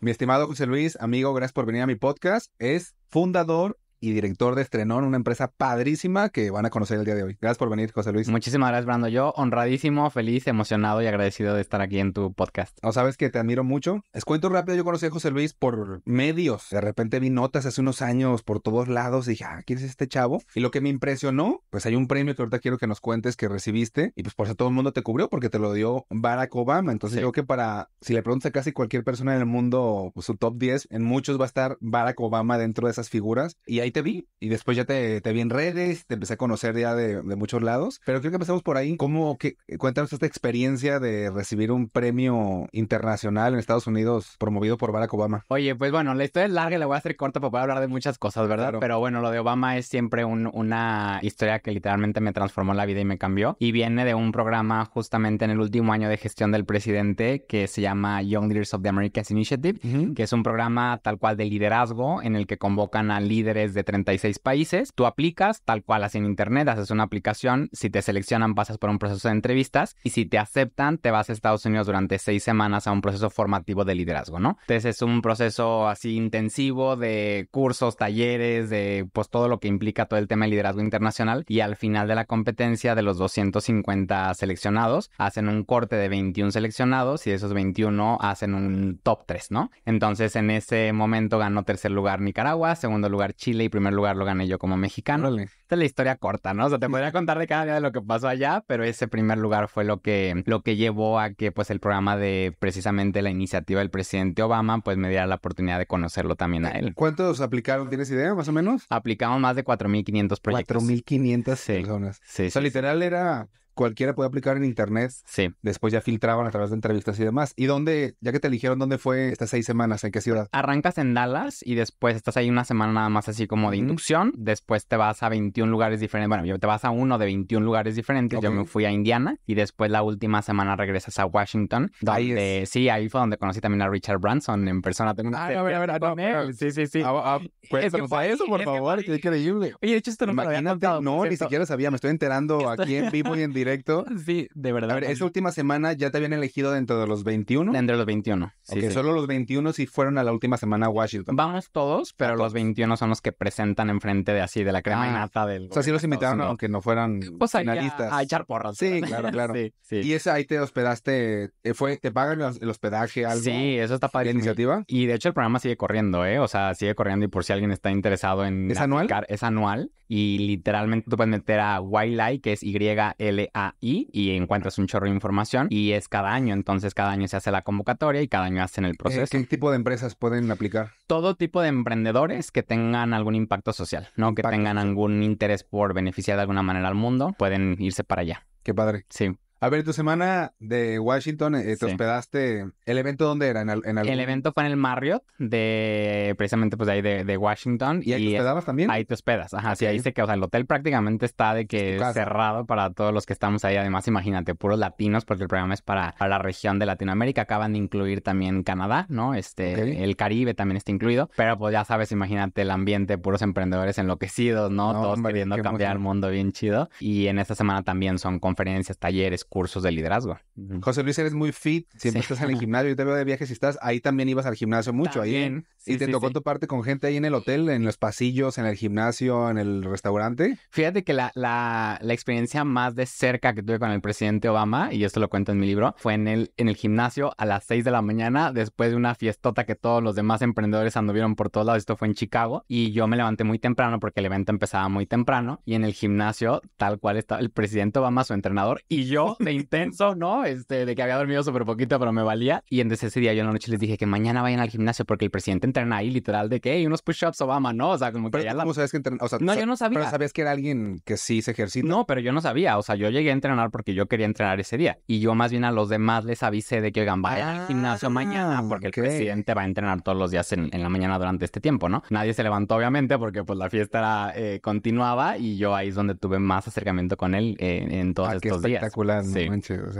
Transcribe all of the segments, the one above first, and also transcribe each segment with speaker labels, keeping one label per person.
Speaker 1: Mi estimado José Luis, amigo, gracias por venir a mi podcast. Es fundador y director de Estrenón, una empresa padrísima que van a conocer el día de hoy. Gracias por venir, José Luis. Muchísimas gracias, Brando. Yo honradísimo,
Speaker 2: feliz, emocionado y agradecido de estar aquí en tu podcast.
Speaker 1: O sabes que te admiro mucho. Les cuento rápido, yo conocí a José Luis por medios. De repente vi notas hace unos años por todos lados y dije, ah, ¿quién es este chavo? Y lo que me impresionó, pues hay un premio que ahorita quiero que nos cuentes que recibiste y pues por eso todo el mundo te cubrió porque te lo dio Barack Obama. Entonces yo creo que para, si le preguntas a casi cualquier persona en el mundo pues, su top 10, en muchos va a estar Barack Obama dentro de esas figuras y ahí te vi y después ya te, vi en redes, te empecé a conocer ya de, muchos lados, pero creo que empezamos por ahí. ¿Cómo que cuéntanos esta experiencia de recibir un premio internacional en Estados Unidos promovido por
Speaker 2: Barack Obama? Oye, pues bueno, la historia es larga y la voy a hacer corta para poder hablar de muchas cosas, ¿verdad? Pero bueno, lo de Obama es siempre una historia que literalmente me transformó la vida y me cambió y viene de un programa justamente en el último año de gestión del presidente que se llama Young Leaders of the Americas Initiative, que es un programa tal cual de liderazgo en el que convocan a líderes de 36 países. Tú aplicas tal cual, así en internet, haces una aplicación. Si te seleccionan, pasas por un proceso de entrevistas. Y si te aceptan, te vas a Estados Unidos durante seis semanas a un proceso formativo de liderazgo, ¿no? Entonces es un proceso así intensivo de cursos, talleres, de pues todo lo que implica todo el tema de liderazgo internacional. Y al final de la competencia de los 250 seleccionados, hacen un corte de 21 seleccionados y de esos 21 hacen un top 3, ¿no? Entonces en ese momento ganó tercer lugar Nicaragua, segundo lugar Chile y primer lugar lo gané yo como mexicano. Esta es la historia corta, ¿no? O sea, te podría contar de cada día de lo que pasó allá, pero ese primer lugar fue lo que, lo que llevó a que pues el programa de precisamente la iniciativa del presidente Obama pues me diera la oportunidad de conocerlo también a él. ¿Cuántos aplicaron? ¿Tienes idea más o menos? Aplicamos más de 4.500 proyectos. 4.500 personas. Sí, sí, o sea, literal era
Speaker 1: cualquiera puede aplicar en Internet. Sí. Después ya filtraban a través de entrevistas y demás. ¿Y dónde, ya que te eligieron, dónde fue estas seis semanas? ¿En qué ciudad?
Speaker 2: Arrancas en Dallas y después estás ahí una semana nada más así como de inducción. Después te vas a 21 lugares diferentes. Bueno, yo te vas a uno de 21 lugares diferentes. Yo me fui a Indiana y después la última semana regresas a Washington. ahí es. Sí, ahí fue donde conocí también a Richard Branson en persona. Tengo Ay, ah, a ver, a ver, a ver.
Speaker 1: Sí, sí, sí. A, ah, a, ah, pues, es que, a eso, por favor. Que, increíble. Oye, de hecho, esto no me lo había contado. No, ni siquiera sabía. Me estoy enterando aquí en vivo y en directo directo. Sí, de verdad. A ver, esa última semana ya te habían elegido dentro de los 21. de los 21. Sí, solo los 21 sí
Speaker 2: fueron a la última semana a Washington. Vamos todos, pero los 21 son los que presentan enfrente de así, de la crema y ah, nata del. O sea, sí los invitaron, aunque no fueran pues finalistas. A, echar porras. Sí, claro, claro.
Speaker 1: sí, Y esa ahí te hospedaste, eh, fue, ¿te pagan el hospedaje, algo?
Speaker 2: Sí, eso está la iniciativa? Y de hecho el programa sigue corriendo, ¿eh? O sea, sigue corriendo y por si alguien está interesado en. ¿Es anual? Es anual y literalmente tú puedes meter a YLI, que es y l ahí y encuentras un chorro de información y es cada año, entonces cada año se hace la convocatoria y cada año hacen el eh, proceso.
Speaker 1: ¿Qué, tipo de empresas pueden aplicar?
Speaker 2: Todo tipo de emprendedores que tengan algún impacto social, ¿no? Que tengan algún interés por beneficiar de alguna manera al mundo, pueden irse para allá. Qué padre. Sí. A ver, tu semana de Washington, eh, te hospedaste. ¿El evento dónde era? ¿En, El evento fue en el Marriott, de, precisamente pues de ahí de, Washington. ¿Y ahí te hospedabas también? Ahí te hospedas, ajá. Sí, ahí se que O sea, el hotel prácticamente está de que cerrado para todos los que estamos ahí. Además, imagínate, puros latinos, porque el programa es para, la región de Latinoamérica. Acaban de incluir también Canadá, ¿no? Este, El Caribe también está incluido. Pero pues ya sabes, imagínate el ambiente, puros emprendedores enloquecidos, ¿no? todos queriendo cambiar el mundo bien chido. Y en esta semana también son conferencias, talleres cursos de liderazgo. José Luis, eres muy fit,
Speaker 1: siempre estás en el gimnasio, yo te veo de viaje si estás, ahí también ibas al gimnasio mucho, ahí. ¿Y te tocó tu parte con gente ahí en el hotel, en los pasillos, en el gimnasio, en el
Speaker 2: restaurante? Fíjate que la, la, experiencia más de cerca que tuve con el presidente Obama, y esto lo cuento en mi libro, fue en el, en el gimnasio a las 6 de la mañana, después de una fiestota que todos los demás emprendedores anduvieron por todos lados, esto fue en Chicago, y yo me levanté muy temprano porque el evento empezaba muy temprano, y en el gimnasio, tal cual estaba el presidente Obama, su entrenador, y yo de intenso, ¿no? Este, de que había dormido súper poquito, pero me valía. Y entonces ese día yo en la noche les dije que mañana vayan al gimnasio porque el presidente entrena ahí literal de que, hay unos push-ups Obama, ¿no? O sea, como que ya la... sabes que entrena? O sea, no, yo no sabía. Pero sabías que era alguien que sí se ejercita. No, pero yo no sabía. O sea, yo llegué a entrenar porque yo quería entrenar ese día. Y yo más bien a los demás les avisé de que, oigan, vayan al gimnasio mañana ah, porque el presidente va a entrenar todos los días en, la mañana durante este tiempo, ¿no? Nadie se levantó, obviamente, porque pues la fiesta eh, continuaba y yo ahí es donde tuve más acercamiento con él eh, en todos ah, estos espectacular, sí.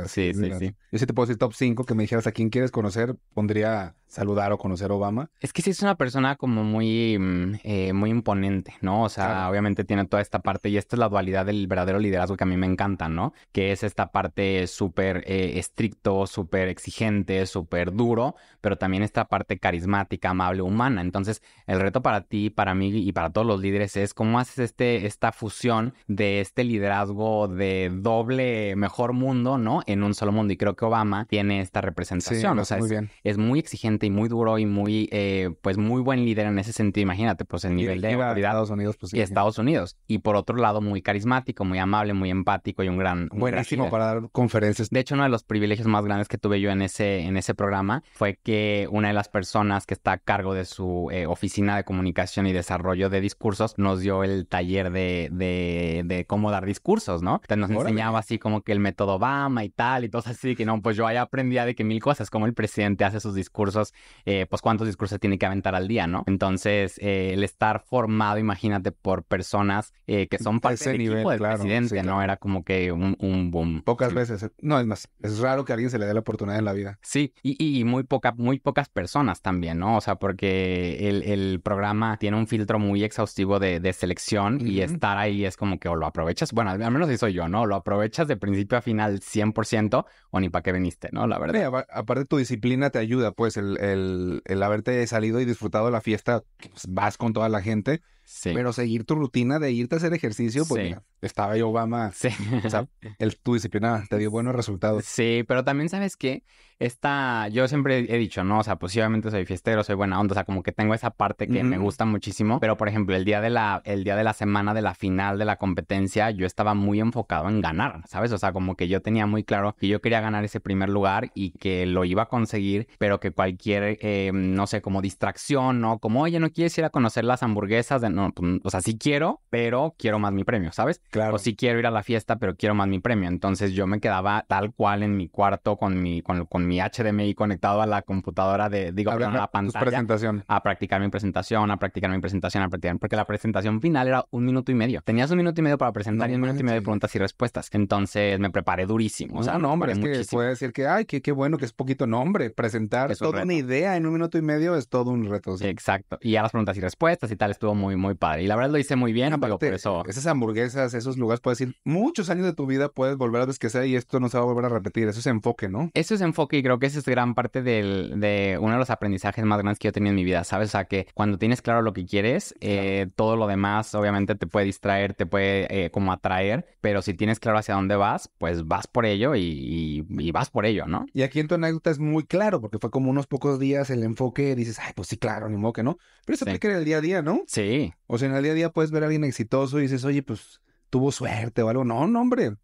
Speaker 2: sí, sí,
Speaker 1: Yo sí te puedo decir top 5 que me dijeras a quién quieres conocer, pondría saludar o conocer a Obama.
Speaker 2: Es que sí es una persona como muy, mm, eh, muy imponente, ¿no? O sea, obviamente tiene toda esta parte y esta es la dualidad del verdadero liderazgo que a mí me encanta, ¿no? Que es esta parte súper eh, estricto, súper exigente, súper duro, pero también esta parte carismática, amable, humana. Entonces, el reto para ti, para mí y para todos los líderes es cómo haces este, esta fusión de este liderazgo de doble mejor mundo, ¿no? En un solo mundo. Y creo que Obama tiene esta representación. o sea, es muy exigente y muy duro y muy, eh, pues muy buen líder en ese sentido, imagínate, pues el nivel de Estados Unidos, pues, y Estados Unidos. Y por otro lado, muy carismático, muy amable, muy empático y un gran... buenísimo para dar conferencias. De hecho, uno de los privilegios más grandes que tuve yo en ese, en ese programa fue que una de las personas que está a cargo de su eh, oficina de comunicación y desarrollo de discursos nos dio el taller de, de, cómo dar discursos, ¿no? nos enseñaba así como que el método Obama y tal, y todo así, que no, pues yo ahí aprendía de que mil cosas, como el presidente hace sus discursos eh, pues cuántos discursos tiene que aventar al día, ¿no? Entonces, eh, el estar formado, imagínate, por personas eh, que son parte del nivel, equipo claro, presidente, ¿no? Era como que un, boom. Pocas veces, no,
Speaker 1: es más, es raro que a alguien se le dé la oportunidad en la vida.
Speaker 2: Sí, y, muy, poca, muy pocas personas también, ¿no? O sea, porque el, programa tiene un filtro muy exhaustivo de, selección y estar ahí es como que o lo aprovechas, bueno, al menos eso yo, ¿no? Lo aprovechas de principio a final 100% o ni para qué viniste, ¿no? La verdad.
Speaker 1: aparte tu disciplina te ayuda, pues el, el, el, haberte salido y disfrutado de la fiesta, pues, vas con toda la gente pero seguir tu rutina de irte
Speaker 2: a hacer ejercicio, pues estaba yo Obama. Sí. O sea, el, tu disciplina te dio buenos resultados. Sí, pero también sabes que esta, yo siempre he dicho, no, o sea, posiblemente pues, soy fiestero, soy buena onda, o sea, como que tengo esa parte que me gusta muchísimo. Pero por ejemplo, el día de la, el día de la semana de la final de la competencia, yo estaba muy enfocado en ganar, ¿sabes? O sea, como que yo tenía muy claro que yo quería ganar ese primer lugar y que lo iba a conseguir, pero que cualquier, eh, no sé, como distracción, ¿no? Como, oye, no quieres ir a conocer las hamburguesas de no, pues, o sea, sí quiero, pero quiero más mi premio, ¿sabes? Claro. O sí quiero ir a la fiesta, pero quiero más mi premio. Entonces yo me quedaba tal cual en mi cuarto con mi, con, mi HDMI conectado a la computadora de, digo, a la pantalla. Presentación. A practicar mi presentación, a practicar mi presentación, a practicar, porque la presentación final era un minuto y medio. Tenías un minuto y medio para presentar y un minuto y medio de preguntas y respuestas. Entonces me preparé durísimo. O sea, no, hombre, es que
Speaker 1: puede decir que, ay, qué, qué bueno que es poquito nombre. Presentar toda una
Speaker 2: idea en un minuto y medio es todo un reto. Exacto. Y a las preguntas y respuestas y tal, estuvo muy, muy muy padre. Y la verdad lo hice muy bien, pero por
Speaker 1: eso. Esas hamburguesas, esos lugares, puedes decir muchos años de tu vida, puedes volver a desquecer y esto no se va a volver a repetir. Eso es enfoque, ¿no?
Speaker 2: Eso es enfoque y creo que esa es gran parte del, de uno de los aprendizajes más grandes que yo he tenido en mi vida, ¿sabes? O sea, que cuando tienes claro lo que quieres, eh, todo lo demás obviamente te puede distraer, te puede eh, como atraer, pero si tienes claro hacia dónde vas, pues vas por ello y, vas por ello, ¿no?
Speaker 1: Y aquí en tu anécdota es muy claro, porque fue como unos pocos días el enfoque, dices, ay, pues sí, claro, ni modo que no. Pero eso tiene que el día a día, ¿no? Sí, o sea, en el día a día puedes ver a alguien exitoso y dices, oye, pues tuvo suerte o algo. No, no, hombre.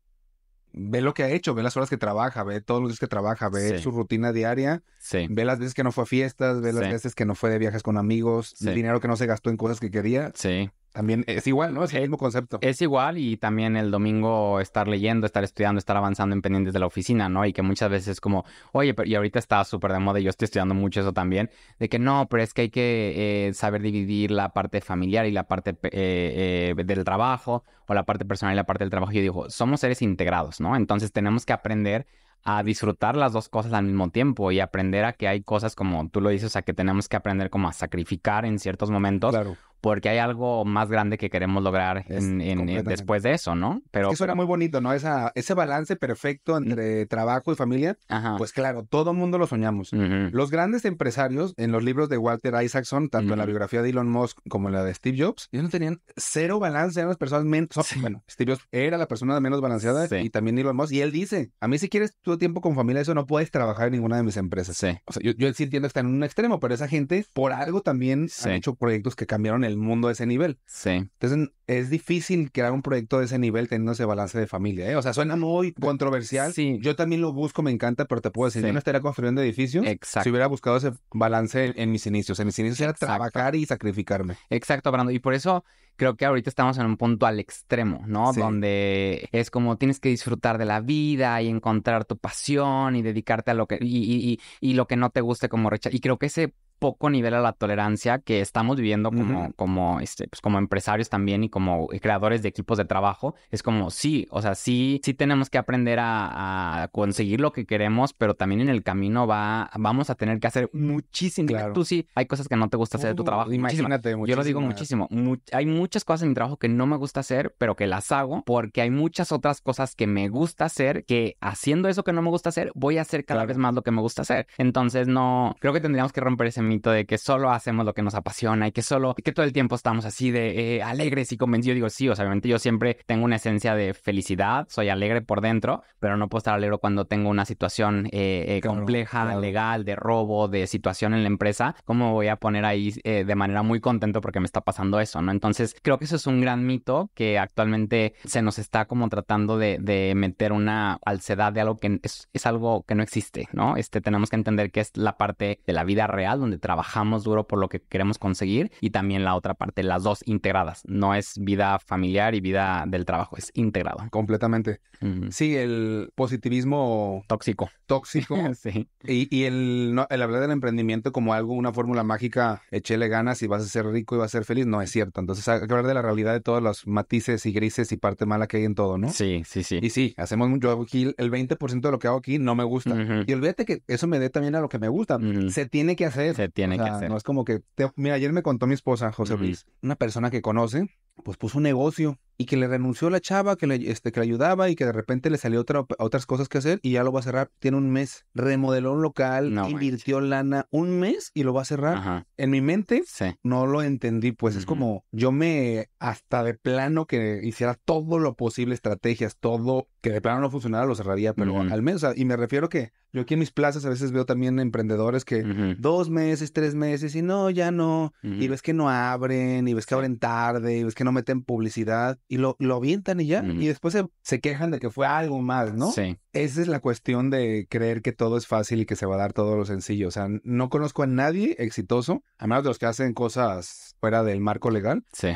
Speaker 1: Ve lo que ha hecho, ve las horas que trabaja, ve todos los días que trabaja, ve su rutina diaria, sí. ve las veces que no fue a fiestas, ve las veces que
Speaker 2: no fue de viajes con amigos, el dinero que no se gastó en cosas que quería. Sí. También es igual, ¿no? Es el mismo concepto. Es igual y también el domingo estar leyendo, estar estudiando, estar avanzando en pendientes de la oficina, ¿no? Y que muchas veces es como, oye, pero y ahorita está súper de moda y yo estoy estudiando mucho eso también, de que no, pero es que hay que eh, saber dividir la parte familiar y la parte eh, eh, del trabajo o la parte personal y la parte del trabajo. Yo digo, somos seres integrados, ¿no? Entonces tenemos que aprender a disfrutar las dos cosas al mismo tiempo y aprender a que hay cosas como tú lo dices, a que tenemos que aprender como a sacrificar en ciertos momentos. Claro. Porque hay algo más grande que queremos lograr en, después de eso, ¿no? Pero eso era
Speaker 1: muy bonito, ¿no? Esa, ese balance perfecto entre trabajo y familia. Pues claro, todo mundo lo soñamos. Los grandes empresarios en los libros de Walter Isaacson, tanto en la biografía de Elon Musk como en la de Steve Jobs, ellos no tenían cero balance, eran las personas menos. Bueno, Steve Jobs era la persona menos balanceada y también Elon Musk. Y él dice: A mí, si quieres, tú tiempo con familia, eso no puedes trabajar en ninguna de mis empresas. Sí. O sea, yo, sí entiendo que está en un extremo, pero esa gente por algo también se ha hecho proyectos que cambiaron el mundo a ese nivel. Sí. Entonces es difícil crear un proyecto de ese nivel teniendo ese balance de familia. ¿eh? O sea, suena muy controversial. Sí. Yo también lo busco, me encanta, pero te puedo decir, yo no estaría construyendo edificios si hubiera buscado ese balance en mis inicios.
Speaker 2: En mis inicios era trabajar y sacrificarme. Exacto, Brando. Y por eso creo que ahorita estamos en un punto al extremo, ¿no? Donde es como tienes que disfrutar de la vida y encontrar tu pasión y dedicarte a lo que, y, y, y, lo que no te guste como rechazo. Y creo que ese poco nivel a la tolerancia que estamos viviendo como, como, este, pues como empresarios también y como eh, creadores de equipos de trabajo. Es como, sí, o sea, sí, sí tenemos que aprender a, conseguir lo que queremos, pero también en el camino va, vamos a tener que hacer muchísimo. Claro. Tú sí, hay cosas que no te gusta hacer de tu trabajo. Uh, imagínate, Yo lo digo muchísimo. hay muchas cosas en mi trabajo que no me gusta hacer, pero que las hago porque hay muchas otras cosas que me gusta hacer que haciendo eso que no me gusta hacer, voy a hacer cada vez más lo que me gusta hacer. Entonces, no, creo que tendríamos que romper ese de que solo hacemos lo que nos apasiona y que solo, que todo el tiempo estamos así de eh, alegres y convencidos. Digo, sí, o sea, obviamente yo siempre tengo una esencia de felicidad, soy alegre por dentro, pero no puedo estar alegre cuando tengo una situación eh, eh, compleja, legal, de robo, de situación en la empresa. ¿Cómo voy a poner ahí de manera muy contento porque me está pasando eso, no? Entonces, creo que eso es un gran mito que actualmente se nos está como tratando de, meter una alcedad de algo que es, es algo que no existe, ¿no? Este, tenemos que entender que es la parte de la vida real donde trabajamos duro por lo que queremos conseguir y también la otra parte, las dos integradas. No es vida familiar y vida del trabajo, es integrado. Completamente. Sí, el positivismo tóxico. Tóxico. sí.
Speaker 1: Y, y el, el, hablar del emprendimiento como algo, una fórmula mágica, échele ganas y vas a ser rico y vas a ser feliz, no es cierto. Entonces hay que hablar de la realidad de todos los matices y grises y parte mala que hay en todo, ¿no? Sí, sí, sí. Y sí, hacemos mucho. Yo aquí el 20% de lo que hago aquí no me gusta. Y olvídate que eso me dé también a lo que me gusta. Se tiene que hacer tiene que hacer. No es como que. Mira, ayer me contó mi esposa, José Luis, una persona que conoce, pues puso un negocio y que le renunció la chava que le, este, que le ayudaba y que de repente le salió otra, otras cosas que hacer y ya lo va a cerrar. Tiene un mes. Remodeló un local, invirtió lana un mes y lo va a cerrar. En mi mente no lo entendí. Pues es como yo me hasta de plano que hiciera todo lo posible, estrategias, todo que de plano no funcionara, lo cerraría, pero al menos, O sea, y me refiero que yo aquí en mis plazas a veces veo también emprendedores que dos meses, tres meses y no, ya no. Y ves que no abren, y ves que abren tarde, y ves que no meten publicidad y lo, lo avientan y ya. Y después se, quejan de que fue algo más, ¿no? Sí. Esa es la cuestión de creer que todo es fácil y que se va a dar todo lo sencillo. O sea, no conozco a nadie exitoso, a menos de los que hacen cosas fuera del marco legal, sí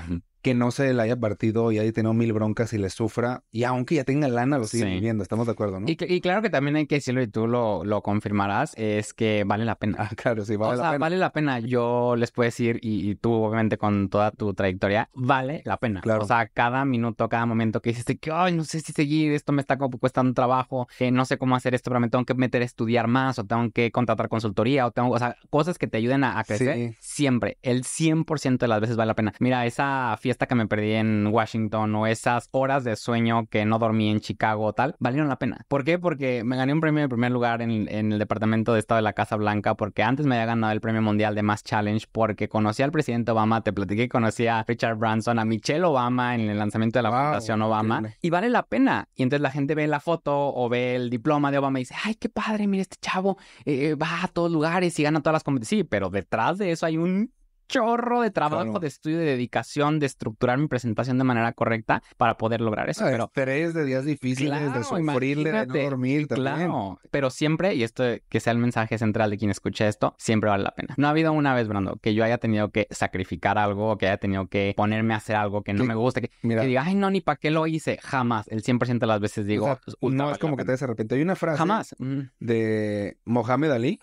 Speaker 1: que no se le haya partido y haya tenido mil broncas y le sufra, y aunque ya tenga lana, lo sigue viviendo, estamos de acuerdo,
Speaker 2: ¿no? Y, claro que también hay que decirlo, y tú lo, confirmarás, es que vale la pena. Ah, claro, sí, vale o la sea, pena. vale la pena. Yo les puedo decir, y, tú obviamente con toda tu trayectoria, vale la pena. Claro. O sea, cada minuto, cada momento que dices que, ay, no sé si seguir, esto me está como cuestando trabajo, que eh, no sé cómo hacer esto, pero me tengo que meter a estudiar más, o tengo que contratar consultoría, o tengo, o sea, cosas que te ayuden a, crecer, siempre, el 100% de las veces vale la pena. Mira, esa fiesta esta que me perdí en Washington o esas horas de sueño que no dormí en Chicago o tal, valieron la pena. ¿Por qué? Porque me gané un premio de primer lugar en, el Departamento de Estado de la Casa Blanca porque antes me había ganado el Premio Mundial de Más Challenge porque conocí al presidente Obama, te platiqué conocí a Richard Branson, a Michelle Obama en el lanzamiento de la Fundación Obama y vale la pena. Y entonces la gente ve la foto o ve el diploma de Obama y dice, ay, qué padre, mira este chavo, eh, va a todos lugares y gana todas las competiciones. Sí, pero detrás de eso hay un chorro de trabajo, de estudio, de dedicación, de estructurar mi presentación de manera correcta para poder lograr eso. Ah, pero tres de días difíciles, de sufrirle, de no dormir también. Claro, pero siempre, y esto que sea el mensaje central de quien escucha esto, siempre vale la pena. No ha habido una vez, Brando, que yo haya tenido que sacrificar algo o que haya tenido que ponerme a hacer algo que no me guste, que, diga, ay, no, ni para qué lo hice. Jamás. El 100% de las veces digo, pues,
Speaker 1: no es como que te des Hay una frase jamás de Mohamed Ali: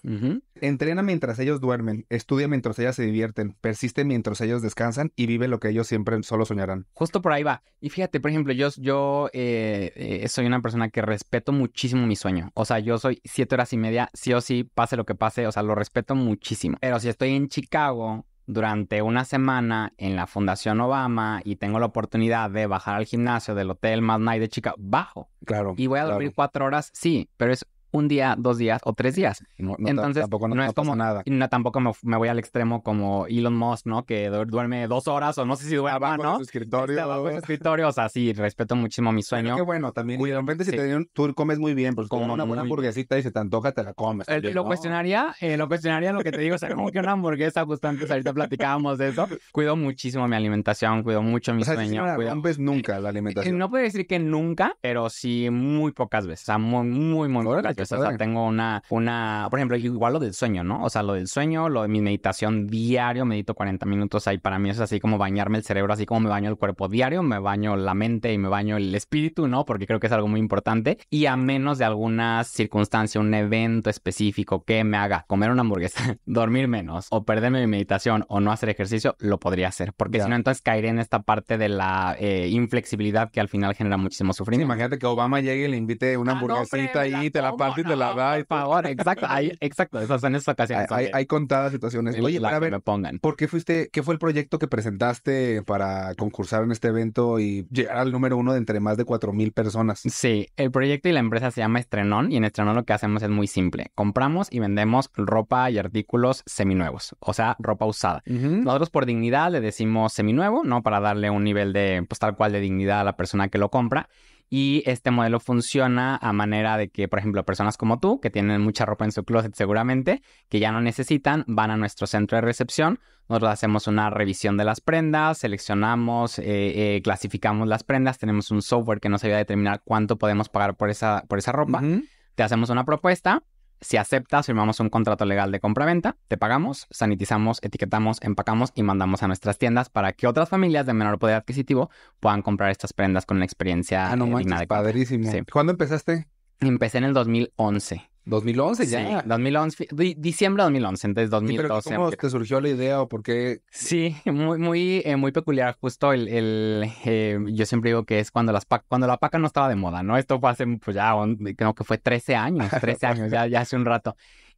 Speaker 1: entrena mientras ellos duermen, estudia mientras ellas se divierten persiste mientras ellos descansan y vive lo que ellos siempre solo soñarán.
Speaker 2: Justo por ahí va. Y fíjate, por ejemplo, yo, yo eh, eh, soy una persona que respeto muchísimo mi sueño. O sea, yo soy siete horas y media, sí o sí, pase lo que pase, o sea, lo respeto muchísimo. Pero si estoy en Chicago durante una semana en la Fundación Obama y tengo la oportunidad de bajar al gimnasio del hotel Mad night de Chicago, bajo. Claro. Y voy a dormir cuatro horas, sí, pero es un día, dos días o tres días. Entonces, tampoco es como nada. tampoco me, voy al extremo como Elon Musk, ¿no? Que duerme dos horas o no sé si duerme abajo ¿no? Este, en su escritorio. su escritorio, o sea, sí, respeto muchísimo mi sueño. Qué bueno, también. de repente si te dieron tú comes muy bien, pues como una buena hamburguesita y se te antoja, te la comes. Eh, lo cuestionaría, eh, lo cuestionaría lo que te digo, o sea, como que una hamburguesa, justo ahorita platicábamos de eso. Cuido muchísimo mi alimentación, cuido mucho mi sueño. no nunca la eh, alimentación. no puedo decir que nunca, pero sí muy pocas veces, o muy, muy, muy pues, o sea, tengo una, una, por ejemplo, igual lo del sueño, ¿no? O sea, lo del sueño, lo de mi meditación diario, medito 40 minutos ahí. Para mí es así como bañarme el cerebro, así como me baño el cuerpo diario, me baño la mente y me baño el espíritu, ¿no? Porque creo que es algo muy importante. Y a menos de alguna circunstancia, un evento específico que me haga comer una hamburguesa, dormir menos o perderme mi meditación o no hacer ejercicio, lo podría hacer. Porque si no, entonces caeré en esta parte de la eh, inflexibilidad que al final genera muchísimo sufrimiento. imagínate que Obama llegue y le invite una ah, hamburguesita ahí y te la parte exacto, hay, exacto, esas son esas ocasiones. Hay,
Speaker 1: contadas situaciones. Oye, me pongan. ¿por qué fuiste, qué fue el proyecto que presentaste para concursar en este evento y llegar al número uno de entre más de cuatro mil personas? Sí,
Speaker 2: el proyecto y la empresa se llama Estrenón y en Estrenón lo que hacemos es muy simple. Compramos y vendemos ropa y artículos seminuevos, o sea, ropa usada. Nosotros por dignidad le decimos seminuevo, ¿no? Para darle un nivel de, pues tal cual de dignidad a la persona que lo compra. Y este modelo funciona a manera de que, por ejemplo, personas como tú, que tienen mucha ropa en su closet seguramente, que ya no necesitan, van a nuestro centro de recepción, nosotros hacemos una revisión de las prendas, seleccionamos, eh, eh, clasificamos las prendas, tenemos un software que nos ayuda a determinar cuánto podemos pagar por esa, por esa ropa, te hacemos una propuesta si aceptas, firmamos un contrato legal de compra-venta, te pagamos, sanitizamos, etiquetamos, empacamos y mandamos a nuestras tiendas para que otras familias de menor poder adquisitivo puedan comprar estas prendas con una experiencia ah, no eh, ¿Cuándo empezaste? Empecé en el 2011. 2011 ya, 2011, diciembre de 2011, entonces 2012. pero ¿Cómo
Speaker 1: te surgió la idea
Speaker 2: o por qué? Sí, muy, muy, eh, muy peculiar, justo el, el eh, yo siempre digo que es cuando las cuando la paca no estaba de moda, ¿no? Esto fue hace, pues ya, creo que fue 13 años, 13 años, ya, ya hace un rato.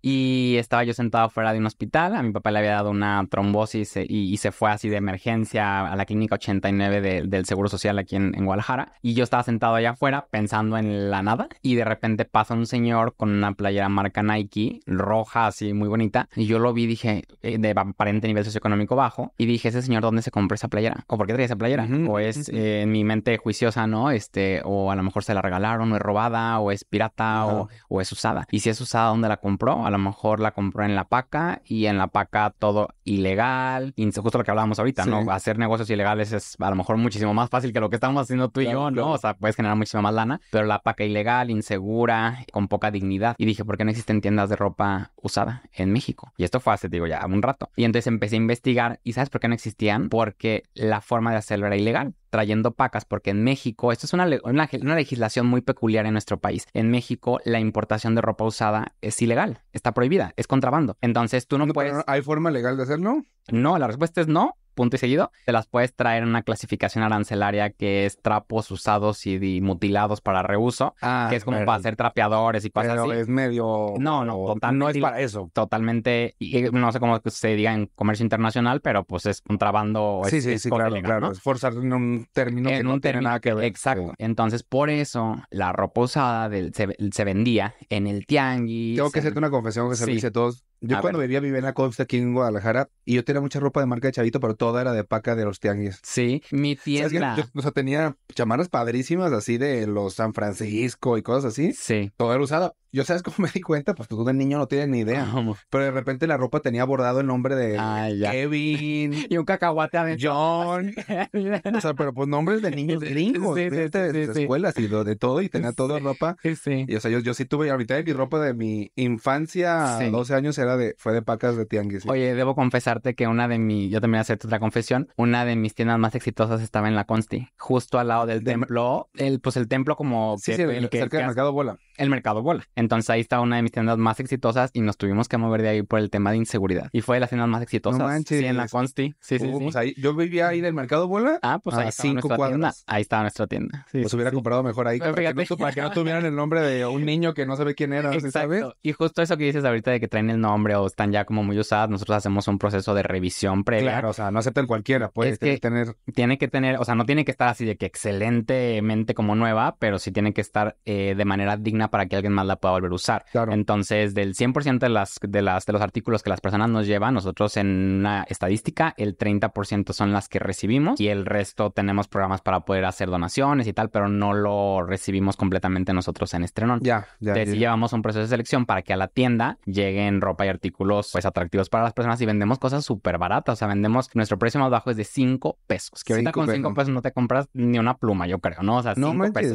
Speaker 2: Y estaba yo sentado fuera de un hospital. A mi papá le había dado una trombosis eh, y, se fue así de emergencia a la clínica 89 del Seguro Social aquí en, en, Guadalajara. Y yo estaba sentado allá afuera pensando en la nada. Y de repente pasa un señor con una playera marca Nike, roja, así muy bonita. Y yo lo vi, dije, eh, de aparente nivel socioeconómico bajo. Y dije, ese señor, ¿dónde se compró esa playera? ¿O por qué traía esa playera? O es eh, en mi mente juiciosa, ¿no? Este, o a lo mejor se la regalaron, o es robada, o es pirata, o, o, es usada. Y si es usada, ¿dónde la compró? A lo mejor la compró en la paca y en la paca todo ilegal. Y justo lo que hablábamos ahorita, ¿no? Hacer negocios ilegales es a lo mejor muchísimo más fácil que lo que estamos haciendo tú y yo, ¿no? O sea, puedes generar muchísima más lana, pero la paca ilegal, insegura, con poca dignidad. Y dije, ¿por qué no existen tiendas de ropa usada en México? Y esto fue hace, digo, ya un rato. Y entonces empecé a investigar y ¿sabes por qué no existían? Porque la forma de hacerlo era ilegal trayendo pacas, porque en México, esto es una, una, legislación muy peculiar en nuestro país, en México la importación de ropa usada es ilegal, está prohibida, es contrabando. Entonces tú no, no puedes... ¿Hay forma legal de hacerlo? No, la respuesta es no, punto y seguido, te las puedes traer en una clasificación arancelaria que es trapos usados y, mutilados para reuso, ah, que es como para hacer trapeadores y cosas pero es
Speaker 1: medio...
Speaker 2: No, no, totalmente... No es para eso. Totalmente, y, no sé cómo se diga en comercio internacional, pero pues es contrabando. Sí, sí, sí, claro, claro. forzar en un término que un no tiene nada que ver. Exacto. Entonces, por eso, la ropa usada del, se, vendía en el tianguis. Tengo que hacerte una confesión que se me dice todos yo cuando
Speaker 1: vivía, vivía en la costa aquí en Guadalajara y yo tenía mucha ropa de marca de chavito, pero toda era de paca de los tianguis. Sí,
Speaker 2: mi tienda.
Speaker 1: o sea, tenía chamarras padrísimas así de los San Francisco y cosas así. Sí. Todo era usada, yo, ¿sabes cómo me di cuenta? Pues tú de niño no tienes ni idea. Ah, pero de repente la ropa tenía bordado el nombre de ah, Kevin. y un cacahuate adentro. John. o sea, pero pues nombres de niños gringos. Sí, de, este, de, escuelas y de todo. Y tenía toda ropa. Sí. Y o sea, yo, yo sí tuve, ahorita mi ropa de mi infancia, a 12 años, era de, fue de pacas de tianguis.
Speaker 2: Oye, debo confesarte que una de mi, yo también hacerte otra confesión, una de mis tiendas más exitosas estaba en la Consti, justo al lado del templo. El, pues el templo como... Que, cerca del mercado bola el mercado bola. Entonces ahí está una de mis tiendas más exitosas y nos tuvimos que mover de ahí por el tema de inseguridad. Y fue de las tiendas más exitosas. No manches. Sí, en la Consti. Sí, sí, oh, pues
Speaker 1: yo vivía ahí del mercado bola. Ah, pues ah, ahí estaba nuestra Tienda.
Speaker 2: Ahí estaba nuestra tienda. pues hubiera comprado mejor ahí pues para
Speaker 1: que, no, para que, no, tuvieran el nombre de un niño que no sabe quién era.
Speaker 2: Exacto. Y justo eso que dices ahorita de que traen el nombre o están ya como muy usadas, nosotros hacemos un proceso de revisión previa. Claro, o sea, no aceptan cualquiera, pues que tener. Tiene que tener, o sea, no tiene que estar así de que excelentemente como nueva, pero sí tiene que estar eh, de manera digna para que alguien más la pueda volver a usar. Entonces, del 100% de, las, de, las, de los artículos que las personas nos llevan, nosotros en una estadística, el 30% son las que recibimos y el resto tenemos programas para poder hacer donaciones y tal, pero no lo recibimos completamente nosotros en Estrenón. Ya, Entonces, llevamos un proceso de selección para que a la tienda lleguen ropa y artículos pues atractivos para las personas y vendemos cosas súper baratas. O sea, vendemos, nuestro precio más bajo es de 5 pesos, que ahorita con 5 pesos no te compras ni una pluma, yo creo, ¿no? O sea, no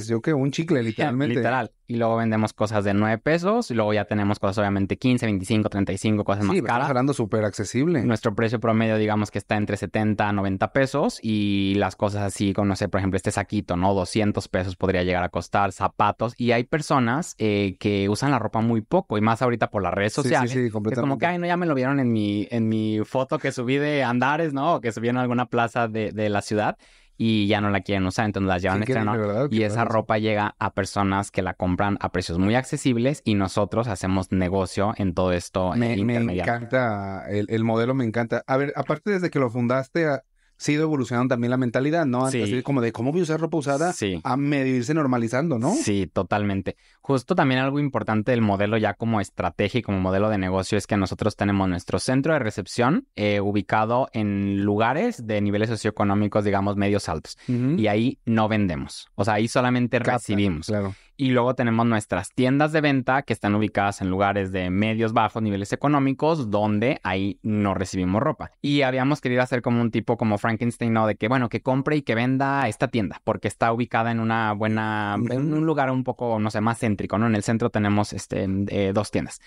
Speaker 2: yo que un chicle, literalmente. Literal. Y luego vendemos cosas de 9 pesos y luego ya tenemos cosas obviamente 15, 25, 35, cosas sí, más caras. hablando súper accesible. Nuestro precio promedio digamos que está entre 70 a 90 pesos y las cosas así, como no sé, por ejemplo, este saquito, ¿no? 200 pesos podría llegar a costar, zapatos. Y hay personas eh, que usan la ropa muy poco y más ahorita por las redes sociales. Sí, sí, sí completamente. Que como que, ay, no, ya me lo vieron en mi, en mi foto que subí de Andares, ¿no? que subí en alguna plaza de, de la ciudad y ya no la quieren usar, entonces las llevan a estreno y esa ropa llega a personas que la compran a precios muy accesibles y nosotros hacemos negocio en todo esto. Me, me
Speaker 1: encanta, el, el, modelo me encanta. A ver, aparte desde que lo fundaste, ah, sido evolucionando también la mentalidad, ¿no? Sí. Así como de cómo voy a usar ropa
Speaker 2: usada a medio irse normalizando, ¿no? Sí, totalmente. Justo también algo importante del modelo ya como estrategia y como modelo de negocio es que nosotros tenemos nuestro centro de recepción eh, ubicado en lugares de niveles socioeconómicos, digamos, medios altos. Y ahí no vendemos. O sea, ahí solamente recibimos. Claro. Y luego tenemos nuestras tiendas de venta que están ubicadas en lugares de medios bajos niveles económicos donde ahí no recibimos ropa. Y habíamos querido hacer como un tipo como Frankenstein, ¿no? De que bueno, que compre y que venda esta tienda porque está ubicada en una buena, en un lugar un poco, no sé, más céntrico, ¿no? En el centro tenemos este, eh, dos tiendas.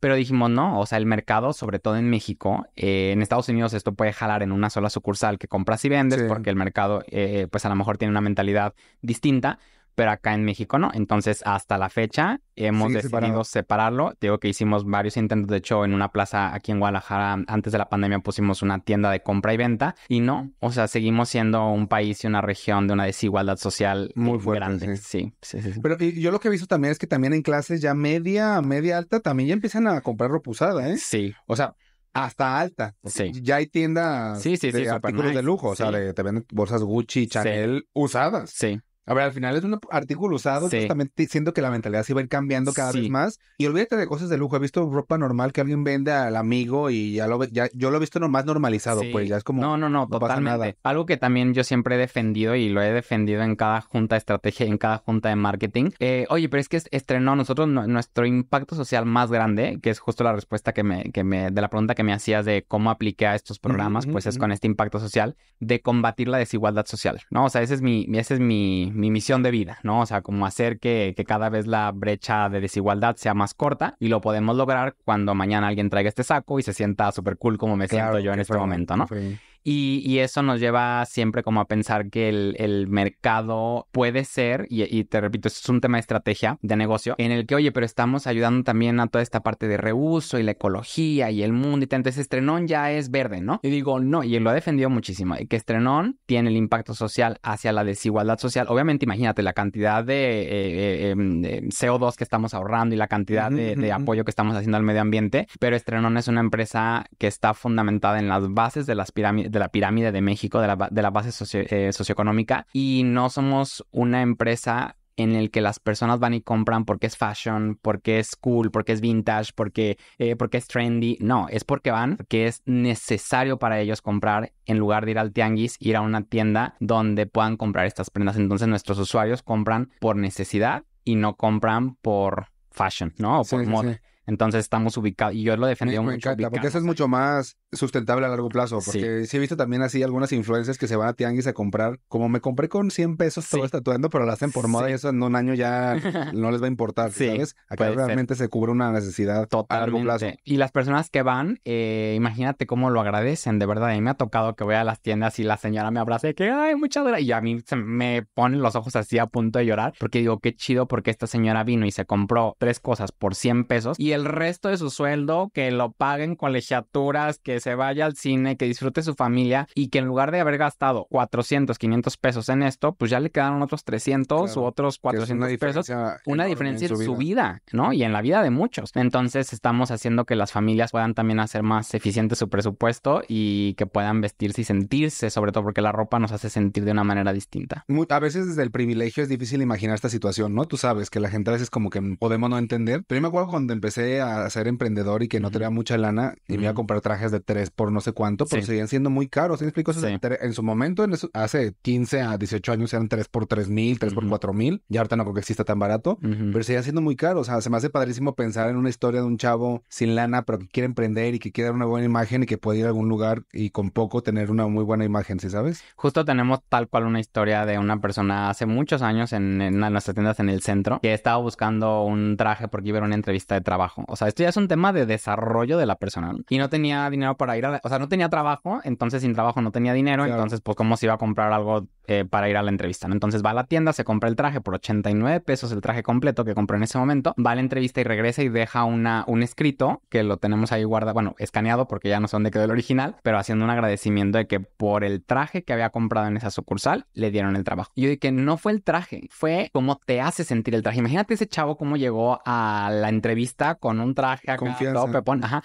Speaker 2: Pero dijimos, no, o sea, el mercado, sobre todo en México, eh, en Estados Unidos esto puede jalar en una sola sucursal que compras y vendes porque el mercado, eh, pues a lo mejor tiene una mentalidad distinta pero acá en México no. Entonces, hasta la fecha hemos decidido separarlo. digo que hicimos varios intentos. De hecho, en una plaza aquí en Guadalajara, antes de la pandemia, pusimos una tienda de compra y venta. Y no, o sea, seguimos siendo un país y una región de una desigualdad social eh, muy fuerte, grande. Sí. Sí, sí,
Speaker 1: Pero yo lo que he visto también es que también en clases ya media, media alta, también ya empiezan a comprar ropa usada, ¿eh? Sí. O sea, hasta alta. Sí. Ya hay tiendas sí, sí, de artículos de lujo, o sea, te venden bolsas Gucci, Chanel usadas. Sí. A ver, al final es un artículo usado, justamente siento que la mentalidad se va a ir cambiando cada vez más. Y olvídate de cosas de lujo. He visto ropa normal que alguien vende al amigo y ya lo ve, ya, yo lo he visto más normalizado, pues ya es como. No, no, no, totalmente.
Speaker 2: Algo que también yo siempre he defendido y lo he defendido en cada junta de estrategia y en cada junta de marketing. Eh, oye, pero es que estrenó nosotros nuestro impacto social más grande, que es justo la respuesta que me, que me, de la pregunta que me hacías de cómo apliqué a estos programas, pues es con este impacto social de combatir la desigualdad social, ¿no? O sea, ese es mi, ese es mi mi misión de vida, ¿no? O sea, como hacer que, cada vez la brecha de desigualdad sea más corta y lo podemos lograr cuando mañana alguien traiga este saco y se sienta súper cool como me siento yo en este momento, ¿no? Y, eso nos lleva siempre como a pensar que el, mercado puede ser, y, te repito, es un tema de estrategia de negocio, en el que, oye, pero estamos ayudando también a toda esta parte de reuso y la ecología y el mundo y tal. Entonces, Estrenón ya es verde, ¿no? Y digo, no, y él lo ha defendido muchísimo, que Estrenón tiene el impacto social hacia la desigualdad social. Obviamente, imagínate la cantidad de eh, eh, em, CO2 que estamos ahorrando y la cantidad de apoyo que estamos haciendo al medio ambiente, pero Estrenón es una empresa que está fundamentada en las bases de las pirámides de la pirámide de México, de la, base eh, socioeconómica, y no somos una empresa en el que las personas van y compran porque es fashion, porque es cool, porque es vintage, porque, eh, porque es trendy. No, es porque van, porque es necesario para ellos comprar en lugar de ir al tianguis, ir a una tienda donde puedan comprar estas prendas. Entonces nuestros usuarios compran por necesidad y no compran por fashion, ¿no? por entonces estamos ubicados, y yo lo defendí mucho.
Speaker 1: porque eso es mucho más sustentable a largo plazo, porque sí. he visto también así algunas influencias que se van a tianguis a comprar, como me compré con 100 pesos todo
Speaker 2: estatuando, pero lo hacen por moda y eso en un año ya
Speaker 1: no les va a importar, ¿sabes? Acá realmente se cubre una necesidad total a largo plazo.
Speaker 2: Y las personas que van, eh, imagínate cómo lo agradecen, de verdad, a mí me ha tocado que voy a las tiendas y la señora me abrace y que, hay muchas gracias, y a mí me ponen los ojos así a punto de llorar, porque digo, qué chido porque esta señora vino y se compró tres cosas por 100 pesos el resto de su sueldo que lo paguen colegiaturas, que se vaya al cine, que disfrute su familia y que en lugar de haber gastado 400, 500 pesos en esto, pues ya le quedaron otros 300 u otros 400 pesos. Una diferencia en su, vida. ¿no? Y en la vida de muchos. Entonces estamos haciendo que las familias puedan también hacer más eficiente su presupuesto y que puedan vestirse y sentirse, sobre todo porque la ropa nos hace sentir de una manera distinta.
Speaker 1: A veces desde el privilegio es difícil imaginar esta situación, ¿no? Tú sabes que la gente a veces como que podemos no entender, pero yo me acuerdo cuando empecé a ser emprendedor y que no tenía mucha lana y me iba a comprar trajes de tres por no sé cuánto, pero seguían siendo muy caros. ¿Sí explico? En su momento, en hace 15 a 18 años, eran tres por tres mil, tres por cuatro mil. Ya ahorita no creo que exista tan barato, pero seguían siendo muy caros. O sea, se me hace padrísimo pensar en una historia de un chavo sin lana, pero que quiere emprender y que quiere dar una buena imagen y que puede ir a algún lugar y con poco tener una muy buena imagen, ¿sí sabes?
Speaker 2: Justo tenemos tal cual una historia de una persona hace muchos años en, en una de nuestras tiendas en el centro que estaba buscando un traje porque iba a una entrevista de trabajo o sea, esto ya es un tema de desarrollo de la persona. Y no tenía dinero para ir a la... O sea, no tenía trabajo, entonces sin trabajo no tenía dinero, entonces pues cómo se iba a comprar algo eh, para ir a la entrevista. Entonces va a la tienda, se compra el traje por 89 pesos, el traje completo que compró en ese momento, va a la entrevista y regresa y deja una, un escrito que lo tenemos ahí guardado, bueno, escaneado porque ya no sé dónde quedó el original, pero haciendo un agradecimiento de que por el traje que había comprado en esa sucursal le dieron el trabajo. Y yo dije, no fue el traje, fue cómo te hace sentir el traje. Imagínate ese chavo cómo llegó a la entrevista con un traje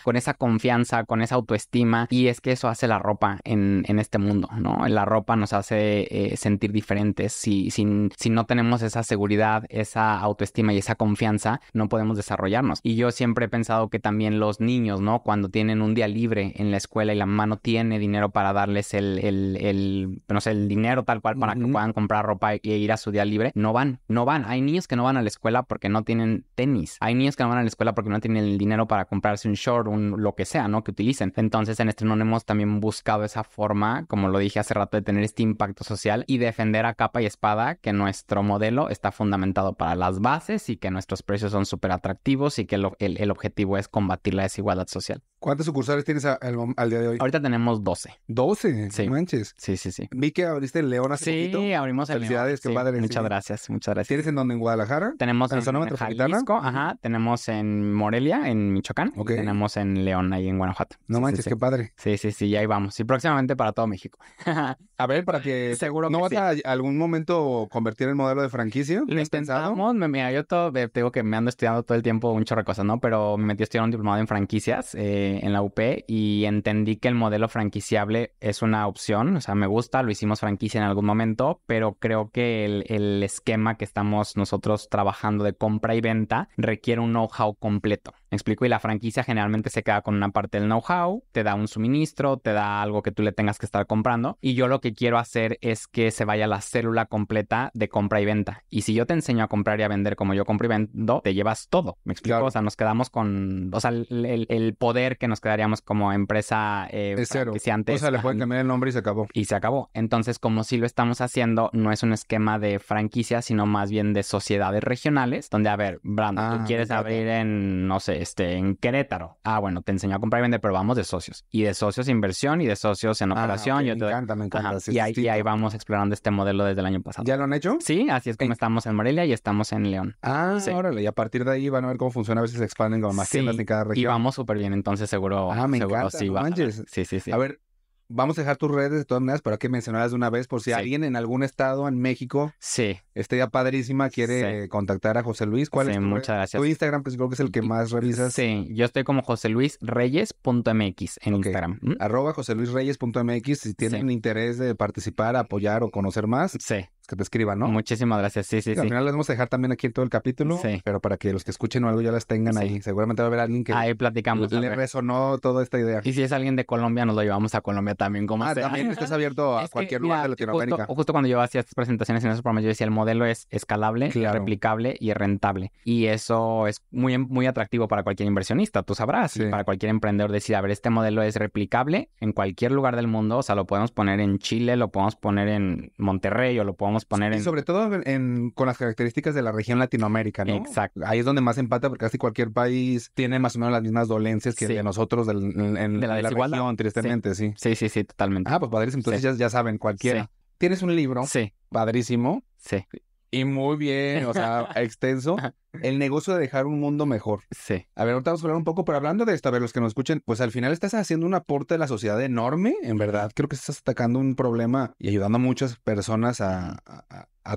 Speaker 2: con esa confianza, con esa autoestima. Y es que eso hace la ropa en, en este mundo, ¿no? La ropa nos hace eh, sentir diferentes. Si, si, si no tenemos esa seguridad, esa autoestima y esa confianza, no podemos desarrollarnos. Y yo siempre he pensado que también los niños, ¿no? Cuando tienen un día libre en la escuela y la mamá no tiene dinero para darles el, el, no sé, el dinero tal cual para que puedan comprar ropa e ir a su día libre, no van, no van. Hay niños que no van a la escuela porque no tienen tenis. Hay niños que no van a la escuela porque que no tienen el dinero para comprarse un short, un lo que sea, ¿no? Que utilicen. Entonces en este no hemos también buscado esa forma, como lo dije hace rato, de tener este impacto social y defender a capa y espada que nuestro modelo está fundamentado para las bases y que nuestros precios son súper atractivos y que el, objetivo es combatir la desigualdad social.
Speaker 1: ¿Cuántas sucursales tienes al, día de hoy? Ahorita tenemos 12.
Speaker 2: ¿12? Sí. Manches. Sí, sí, sí.
Speaker 1: Vi que abriste el León hace poquito. Sí, abrimos el León. muchas gracias, muchas gracias. ¿Tienes en dónde? ¿En Guadalajara? Tenemos en, en Jalisco,
Speaker 2: ajá. Tenemos en Morelia, en Michoacán. tenemos en León, ahí en Guanajuato. No manches, qué padre. Sí, sí, sí, ya ahí vamos. Y próximamente para todo México. a ver, para que. Seguro ¿No vas a algún momento convertir el modelo de franquicia? Lo intentamos. Me, mira, yo todo, digo que me ando estudiando todo el tiempo un chorro de cosas, ¿no? Pero me metí a estudiar un diplomado en franquicias eh, en la UP y entendí que el modelo franquiciable es una opción. O sea, me gusta, lo hicimos franquicia en algún momento, pero creo que el, el esquema que estamos nosotros trabajando de compra y venta requiere un know-how completo completo. Me explico, y la franquicia generalmente se queda con una parte del know-how, te da un suministro, te da algo que tú le tengas que estar comprando. Y yo lo que quiero hacer es que se vaya la célula completa de compra y venta. Y si yo te enseño a comprar y a vender como yo compro y vendo, te llevas todo. Me explico, o sea, nos quedamos con, o sea, el, poder que nos quedaríamos como empresa eh, es cero. O sea, le pueden cambiar el nombre y se acabó. Y se acabó. Entonces, como si lo estamos haciendo, no es un esquema de franquicia, sino más bien de sociedades regionales, donde, a ver, Brandon tú ah, quieres abrir en, no sé, este, en Querétaro. Ah, bueno, te enseñó a comprar y vender, pero vamos de socios. Y de socios inversión y de socios en ah, operación. Me encanta, me encanta. y, ahí, ahí, vamos explorando este modelo desde el año pasado. ¿Ya lo han hecho? Sí, así es como estamos en Morelia y estamos en León.
Speaker 1: Ah, sí. órale. Y a partir de ahí van a ver cómo funciona. A veces se expanden más tiendas en cada región. Y vamos súper bien, entonces seguro. Ah, me encanta. Sí, Sí, sí, sí. A ver, vamos a dejar tus redes de todas maneras pero hay que mencionarlas de una vez por si alguien en algún estado en México sí
Speaker 2: ya padrísima quiere contactar a José Luis cuál es muchas gracias tu
Speaker 1: Instagram pues creo que es el que más revisas
Speaker 2: sí yo estoy como joseluisreyes.mx en Instagram ¿Mm? arroba joseluisreyes.mx
Speaker 1: si tienen interés de participar apoyar o conocer más sí que te escriban, ¿no? Muchísimas gracias, sí, sí, sí. Al final las vamos a dejar también aquí en todo el capítulo, pero para que los que escuchen o algo ya las tengan ahí. Seguramente
Speaker 2: va a haber alguien que ahí platicamos, le
Speaker 1: resonó toda esta idea.
Speaker 2: Y si es alguien de Colombia, nos lo llevamos a Colombia también, como ah, también estás
Speaker 1: abierto a cualquier lugar de Latinoamérica. Justo,
Speaker 2: justo, cuando yo hacía estas presentaciones en esos programas, yo decía, el modelo es escalable, replicable y rentable. Y eso es muy, muy atractivo para cualquier inversionista, tú sabrás, para cualquier emprendedor decir, a ver, este modelo es replicable en cualquier lugar del mundo, o sea, lo podemos poner en Chile, lo podemos poner en Monterrey o lo podemos poner en... Y sobre todo
Speaker 1: en, con las características de la región latinoamérica, ¿no? Exacto. Ahí es donde más empata porque casi cualquier país tiene más o menos las mismas dolencias que nosotros del, en, la, región, tristemente, sí. sí. Sí, sí, totalmente. Ah, pues padrísimo. Entonces ya, saben, cualquiera. Tienes un libro. Sí. Padrísimo. Sí. Y muy bien, o sea, extenso el negocio de dejar un mundo mejor. Sí. A ver, ahorita vamos a hablar un poco, pero hablando de esto, a ver, los que nos escuchen, pues al final estás haciendo un aporte a la sociedad enorme, en verdad. Creo que estás atacando un problema y ayudando a muchas personas a,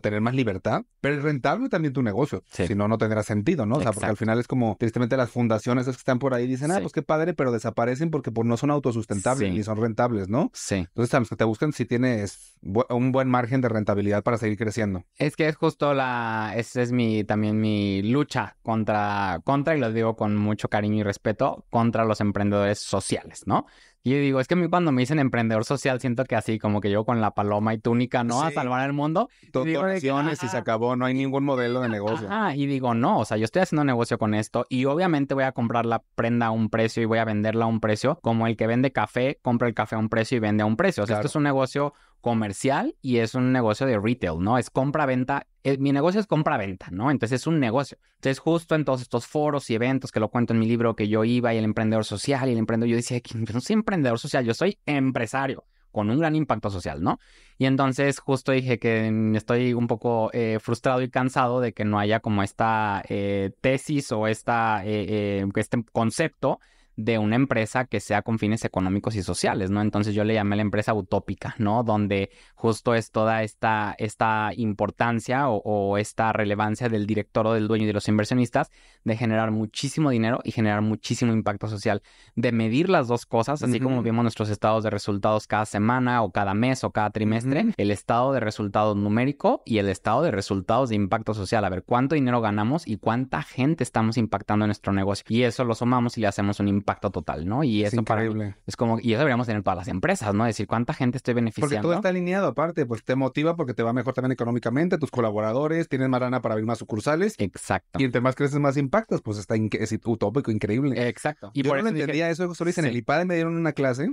Speaker 1: tener más libertad, pero es rentable también tu negocio. Si no, no tendrá sentido, ¿no? O sea, porque al final es como, tristemente, las fundaciones que están por ahí dicen, ah, pues qué padre, pero desaparecen porque por pues, no son autosustentables y ni son rentables, ¿no? Sí. Entonces, a que te buscan, si tienes un buen margen de rentabilidad para seguir creciendo.
Speaker 2: Es que es justo la, ese es mi, también mi lucha contra, contra, y lo digo con mucho cariño y respeto, contra los emprendedores sociales, ¿no? Y digo, es que a mí cuando me dicen emprendedor social, siento que así, como que yo con la paloma y túnica, ¿no? A salvar el mundo. Donaciones y se acabó, no hay ningún modelo de negocio. Ah, y digo, no, o sea, yo estoy haciendo negocio con esto y obviamente voy a comprar la prenda a un precio y voy a venderla a un precio, como el que vende café, compra el café a un precio y vende a un precio. O sea, esto es un negocio comercial y es un negocio de retail, ¿no? Es compra-venta. Eh, mi negocio es compra-venta, ¿no? Entonces es un negocio. Entonces justo en todos estos foros y eventos que lo cuento en mi libro que yo iba y el emprendedor social y el emprendedor, yo decía, que no soy emprendedor social, yo soy empresario con un gran impacto social, ¿no? Y entonces justo dije que mm, estoy un poco eh, frustrado y cansado de que no haya como esta eh, tesis o esta, este concepto de una empresa que sea con fines económicos y sociales, ¿no? Entonces yo le llamé la empresa utópica, ¿no? Donde justo es toda esta, esta importancia o, esta relevancia del director o del dueño y de los inversionistas de generar muchísimo dinero y generar muchísimo impacto social, de medir las dos cosas, así como vemos nuestros estados de resultados cada semana o cada mes o cada trimestre, el estado de resultado numérico y el estado de resultados de impacto social, a ver cuánto dinero ganamos y cuánta gente estamos impactando en nuestro negocio. Y eso lo sumamos y le hacemos un impacto impacto total, ¿no? Y es increíble. es como, y eso deberíamos tener todas las empresas, ¿no? decir, cuánta gente estoy beneficiando. Porque todo está
Speaker 1: alineado, aparte, pues te motiva porque te va mejor también económicamente, tus colaboradores, tienes más lana para abrir más sucursales. Exacto. Y entre más creces, más impactas, pues está es utópico, increíble. Exacto. Y Yo por eso entendía eso, solo hice el IPAD me dieron una clase,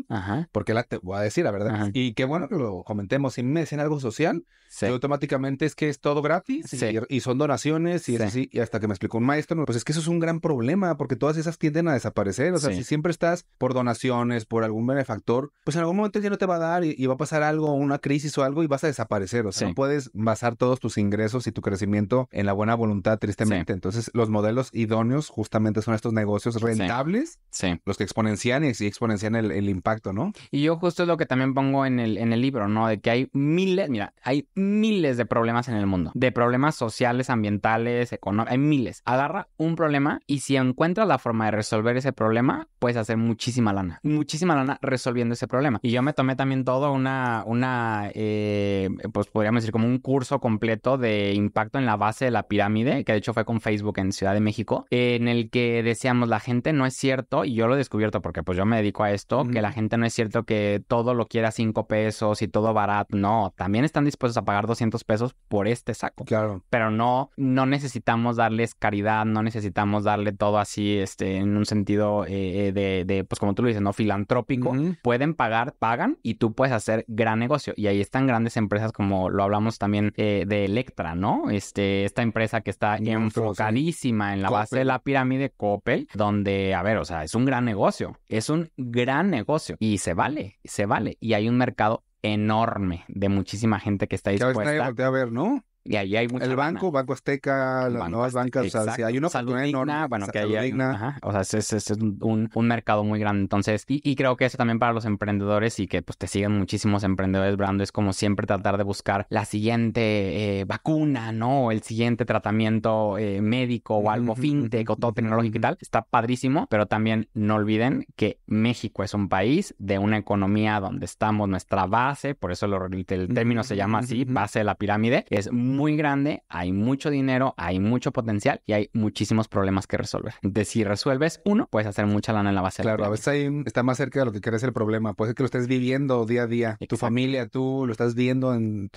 Speaker 1: porque la te voy a decir, la verdad. Y qué bueno que lo comentemos. Si me en algo social, sí. automáticamente es que es todo gratis y, son donaciones y hasta que me explicó un maestro, pues es que eso es un gran problema porque todas esas tienden a desaparecer si siempre estás por donaciones, por algún benefactor, pues en algún momento ya no te va a dar y, va a pasar algo, una crisis o algo y vas a desaparecer. O sea, no puedes basar todos tus ingresos y tu crecimiento en la buena voluntad, tristemente. Entonces, los modelos idóneos justamente son estos negocios
Speaker 2: rentables, los que exponencian y, exponencian el, impacto, ¿no? Y yo justo es lo que también pongo en el, en el libro, ¿no? De que hay miles, mira, hay miles de problemas en el mundo, de problemas sociales, ambientales, económicos, hay miles. Agarra un problema y si encuentras la forma de resolver ese problema, puedes hacer muchísima lana, muchísima lana resolviendo ese problema. Y yo me tomé también todo una, una eh, pues podríamos decir como un curso completo de impacto en la base de la pirámide, que de hecho fue con Facebook en Ciudad de México, en el que decíamos la gente no es cierto, y yo lo he descubierto porque pues yo me dedico a esto, que la gente no es cierto que todo lo quiera cinco pesos y todo barato, no, también están dispuestos a pagar 200 pesos por este saco. Claro. Pero no, no necesitamos darles caridad, no necesitamos darle todo así, este, en un sentido... Eh, de, pues como tú lo dices, ¿no? Filantrópico, pueden pagar, pagan y tú puedes hacer gran negocio. Y ahí están grandes empresas como lo hablamos también eh, de Electra, ¿no? Este, esta empresa que está ¿eh? enfocadísima en la base de la pirámide Coppel, donde, a ver, o sea, es un gran negocio, es un gran negocio y se vale, se vale. Y hay un mercado enorme de muchísima gente que está dispuesta. a ver, ¿no? Y ahí hay mucha El banco,
Speaker 1: Banco Azteca, las nuevas bancas, o sea, si hay una salud enorme, bueno, que haya, ajá,
Speaker 2: o sea, es, es, un, un, mercado muy grande. Entonces, y, y, creo que eso también para los emprendedores y que pues te siguen muchísimos emprendedores, Brando, es como siempre tratar de buscar la siguiente eh, vacuna, ¿no? O el siguiente tratamiento eh, médico o algo fintech o todo tecnológico y tal. Está padrísimo, pero también no olviden que México es un país de una economía donde estamos, nuestra base, por eso lo, el término se llama así, base de la pirámide, es muy muy grande, hay mucho dinero, hay mucho potencial y hay muchísimos problemas que resolver. De si resuelves uno, puedes hacer mucha lana en la base. Claro, a veces ahí está más
Speaker 1: cerca de lo que crees el problema. Puede ser que lo estés viviendo día a día. Tu familia, tú lo estás viendo en,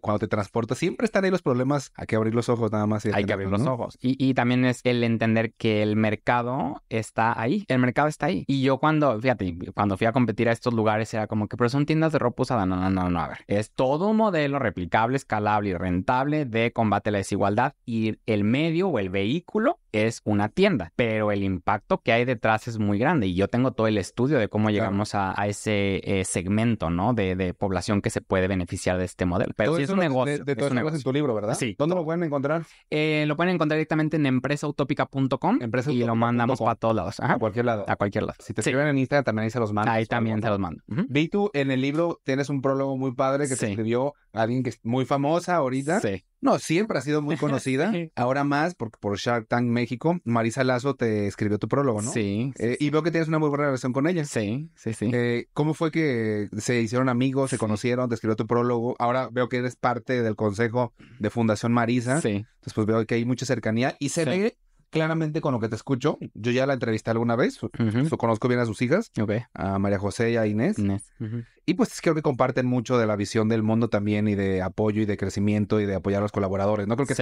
Speaker 1: cuando te transportas. Siempre están ahí los problemas. Hay que abrir los ojos nada más. Y hay que abrir los ojos.
Speaker 2: Y, también es el entender que el mercado está ahí. El mercado está ahí. Y yo cuando, fíjate, cuando fui a competir a estos lugares era como que, pero son tiendas de ropa usada. No, no, no, no. A ver, es todo un modelo replicable, escalable y rentable de combate a la desigualdad y el medio o el vehículo es una tienda, pero el impacto que hay detrás es muy grande y yo tengo todo el estudio de cómo llegamos a, ese eh, segmento, ¿no? De, población que se puede beneficiar de este modelo. Pero es un negocio. De, es un negocio. en tu libro, ¿verdad? Sí. ¿Dónde lo pueden encontrar? Eh, lo pueden encontrar directamente en empresautópica.com y lo mandamos para todos lados. A cualquier lado. A cualquier lado. Si te escriben en Instagram también ahí se los mando. Ahí también se los mando. Ve tú en el
Speaker 1: libro tienes un prólogo muy padre que te escribió alguien que es muy famosa ahorita. Sí. No, siempre ha sido muy conocida. Ahora más por, por Shark Tank México. Marisa Lazo te escribió tu prólogo, ¿no? Sí. Eh, y veo que tienes una muy buena relación con ella. Sí, sí, sí. Eh, ¿Cómo fue que se hicieron amigos, se conocieron, te escribió tu prólogo? Ahora veo que eres parte del consejo de Fundación Marisa. Sí. Entonces, pues veo que hay mucha cercanía y se ve claramente con lo que te escucho. Yo ya la entrevisté alguna vez. Uh conozco bien a sus hijas, okay. a María José y a Inés. Inés. Y pues creo que comparten mucho de la visión del mundo también y de apoyo y de crecimiento y de apoyar a los colaboradores. No creo que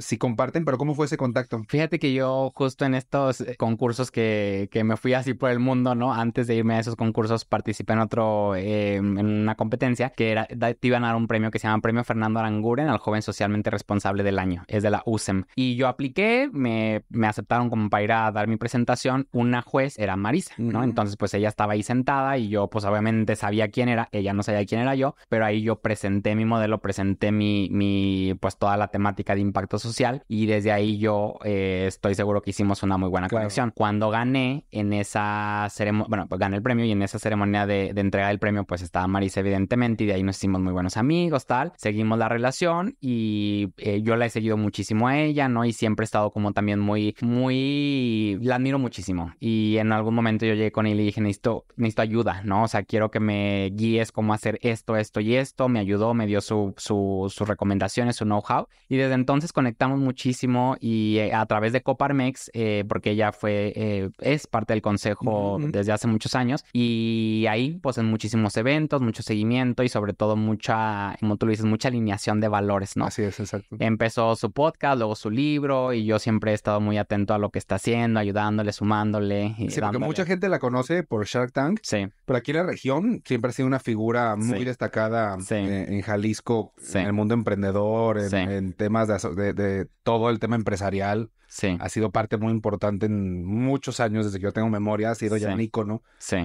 Speaker 1: sí, comparten, pero ¿cómo fue ese contacto?
Speaker 2: Fíjate que yo justo en estos eh, concursos que, me fui así por el mundo, ¿no? Antes de irme a esos concursos participé en otro, eh, en una competencia que era, te iban a dar un premio que se llama Premio Fernando Aranguren al joven socialmente responsable del año. Es de la USEM. Y yo apliqué, me, me aceptaron como para ir a dar mi presentación. Una juez era Marisa, ¿no? Entonces pues ella estaba ahí sentada y yo pues obviamente sabía quién era, ella no sabía quién era yo, pero ahí yo presenté mi modelo, presenté mi, mi pues toda la temática de impacto social y desde ahí yo eh, estoy seguro que hicimos una muy buena conexión. Cuando gané en esa ceremonia, bueno, pues gané el premio y en esa ceremonia de, entrega del premio pues estaba Marisa evidentemente y de ahí nos hicimos muy buenos amigos, tal, seguimos la relación y eh, yo la he seguido muchísimo a ella, ¿no? Y siempre he estado como también muy, muy, la admiro muchísimo y en algún momento yo llegué con él y dije, necesito, necesito ayuda, ¿no? O sea, quiero que me cómo hacer esto, esto y esto, me ayudó, me dio sus su, recomendaciones, su know-how. Y desde entonces conectamos muchísimo y eh, a través de Coparmex, eh, porque ella fue, eh, es parte del consejo desde hace muchos años, y ahí pues en muchísimos eventos, mucho seguimiento y sobre todo mucha, como tú lo dices, mucha alineación de valores, ¿no? Así es, exacto. Empezó su podcast, luego su libro, y yo siempre he estado muy atento a lo que está haciendo, ayudándole, sumándole. Y sí, porque mucha
Speaker 1: gente la conoce por Shark Tank, sí. pero aquí en la región siempre ha sido una figura muy destacada eh, En, Jalisco, en el mundo emprendedor, en, temas de, todo el tema empresarial. Ha sido parte muy importante en muchos años, desde que yo tengo memoria, ha sido ya un ícono.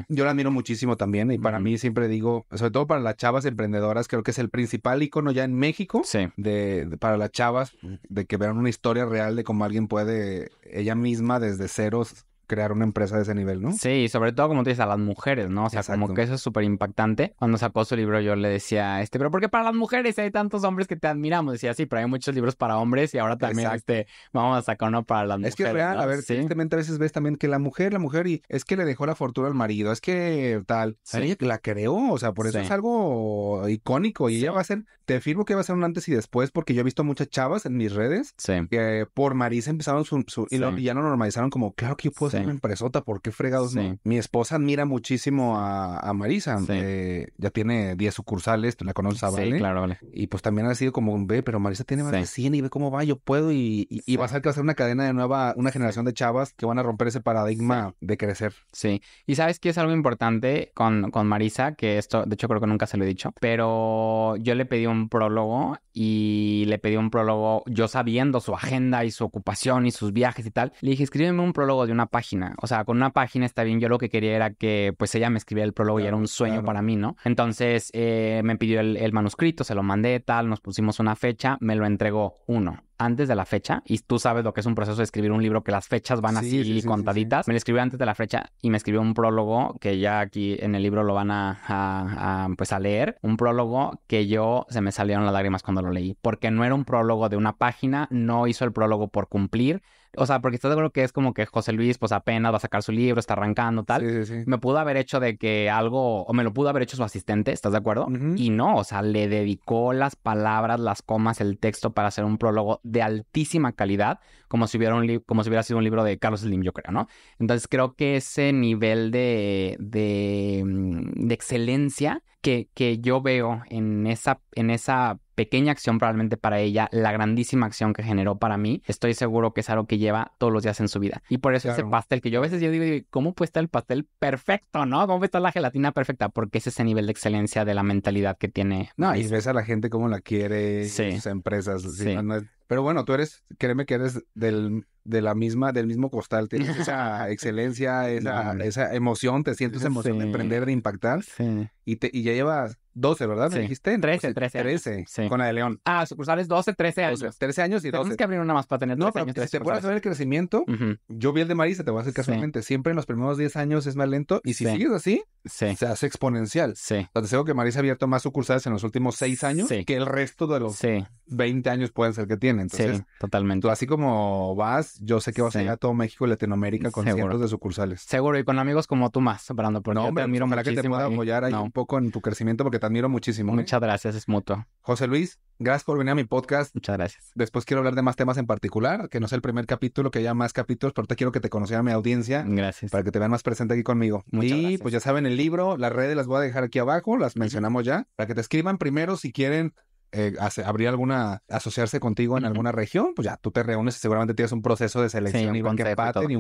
Speaker 1: Yo la admiro muchísimo también y para mí siempre digo, sobre todo para las chavas emprendedoras, creo que es el principal icono ya en México de, para las chavas, de que vean una historia real de cómo alguien puede ella misma desde ceros
Speaker 2: crear una empresa de ese nivel, ¿no? Sí, y sobre todo como tú dices, a las mujeres, ¿no? O sea, como que eso es súper impactante. Cuando sacó su libro yo le decía, este, pero ¿por qué para las mujeres hay tantos hombres que te admiramos? Decía, sí, pero hay muchos libros para hombres y ahora también, este, vamos a sacar uno para las mujeres. Es que es real, a ver,
Speaker 1: evidentemente a veces ves también que la mujer, la mujer, y es que le dejó la fortuna al marido, es que tal, sí. la creó, o sea, por eso es algo icónico y ella va a ser, te firmo que va a ser un antes y después porque yo he visto muchas chavas en mis redes que por Marisa empezaron su, y, ya no normalizaron como, claro que yo puedo una empresota, ¿por qué fregados Mi esposa admira muchísimo a, Marisa. Eh, ya tiene 10 sucursales, tú la conoces, ah, ¿vale? Sí, claro, vale. Y pues también ha sido como, ve, pero Marisa tiene más de 100 y ve cómo va, yo puedo. Y, y, va a ser que va a ser una cadena de nueva, una generación de chavas que van a romper ese
Speaker 2: paradigma de crecer. Sí. Y sabes que es algo importante con, con Marisa, que esto, de hecho, creo que nunca se lo he dicho, pero yo le pedí un prólogo y le pedí un prólogo yo sabiendo su agenda y su ocupación y sus viajes y tal. Le dije, escríbeme un prólogo de una página o sea, con una página está bien. Yo lo que quería era que pues ella me escribiera el prólogo y era un sueño para mí, ¿no? Entonces eh, me pidió el, manuscrito, se lo mandé, tal, nos pusimos una fecha, me lo entregó uno antes de la fecha y tú sabes lo que es un proceso de escribir un libro que las fechas van así contaditas. Me lo escribió antes de la fecha y me escribió un prólogo que ya aquí en el libro lo van a, pues a leer. Un prólogo que yo se me salieron las lágrimas cuando lo leí porque no era un prólogo de una página, no hizo el prólogo por cumplir o sea, porque estás de acuerdo que es como que José Luis, pues apenas va a sacar su libro, está arrancando, tal. Sí, sí, Me pudo haber hecho de que algo, o me lo pudo haber hecho su asistente, ¿estás de acuerdo? Y no, o sea, le dedicó las palabras, las comas, el texto para hacer un prólogo de altísima calidad, como si hubiera, un como si hubiera sido un libro de Carlos Slim, yo creo, ¿no? Entonces creo que ese nivel de, de, mm, de excelencia que, que yo veo en esa, en esa pequeña acción probablemente para ella, la grandísima acción que generó para mí, estoy seguro que es algo que lleva todos los días en su vida. Y por eso ese pastel que yo a veces yo digo, ¿cómo puede estar el pastel perfecto, no? ¿Cómo puede estar la gelatina perfecta? Porque es ese nivel de excelencia de la mentalidad que tiene. No, y ves a la gente cómo la quiere, sus empresas. Sí. no es
Speaker 1: pero bueno, tú eres, créeme que eres del, de la misma, del mismo costal, tienes esa excelencia, esa, emoción, te sientes emoción de emprender, de impactar. Sí. Y, y ya llevas 12, ¿verdad? ¿Me dijiste? 13, 13. 13, con la de León. Ah, sucursales 12, 13 años. 13 años y 12. Tienes que abrir una más para tener No, pero años, 13 si te puedes saber el crecimiento, yo vi el de Marisa, te voy a hacer casualmente, siempre en los primeros 10 años es más lento y si sigues así, se hace exponencial. Sí. O sea, te digo que Marisa ha abierto más sucursales en los últimos 6 años que el resto de los 20 años pueden ser que tiene. Entonces, sí, totalmente. así como vas, yo sé que vas a llegar a todo México y Latinoamérica con cientos de sucursales. Seguro, y con amigos como tú más, Brando, porque no, te pues, admiro muchísimo. que te pueda apoyar ahí un poco en tu crecimiento porque te admiro muchísimo. ¿eh? Muchas gracias, es mutuo. José Luis, gracias por venir a mi podcast. Muchas gracias. Después quiero hablar de más temas en particular, que no es el primer capítulo, que haya más capítulos, pero te quiero que te conociera mi audiencia. Gracias. Para que te vean más presente aquí conmigo. y pues ya saben, el libro, las redes las voy a dejar aquí abajo, las mencionamos ya, para que te escriban primero si quieren eh, alguna, asociarse contigo en alguna región, pues ya tú te reúnes y seguramente tienes un proceso de selección y, y un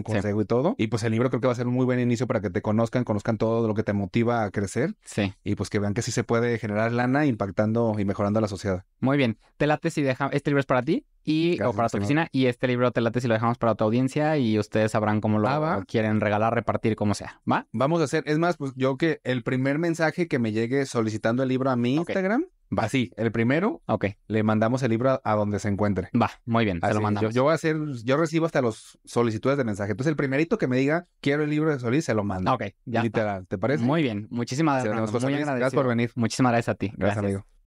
Speaker 1: consejo y todo. Y pues el libro creo que va a ser un muy buen inicio para que te conozcan, conozcan todo lo que te motiva a crecer. Sí. Y pues que vean que sí se puede generar lana impactando y mejorando a la sociedad.
Speaker 2: Muy bien. Te late si deja, este libro es para ti y o para tu oficina. Y este libro te late si lo dejamos para tu audiencia y ustedes sabrán cómo lo ah, quieren regalar, repartir, como sea.
Speaker 1: ¿Va? Vamos a hacer, es más, pues yo que el primer mensaje que me llegue solicitando el libro a mi Instagram, va así, el primero, ok. Le mandamos el libro a, donde se encuentre. Va, muy bien, se lo mandamos. Yo, voy a hacer, yo recibo hasta los solicitudes de mensaje. Entonces el primerito que me diga, quiero el libro de Solís, se lo mando. Ok, Literal, ¿te parece? Muy bien, muchísimas gracias. gracias por venir.
Speaker 2: Muchísimas gracias a ti. gracias. amigo.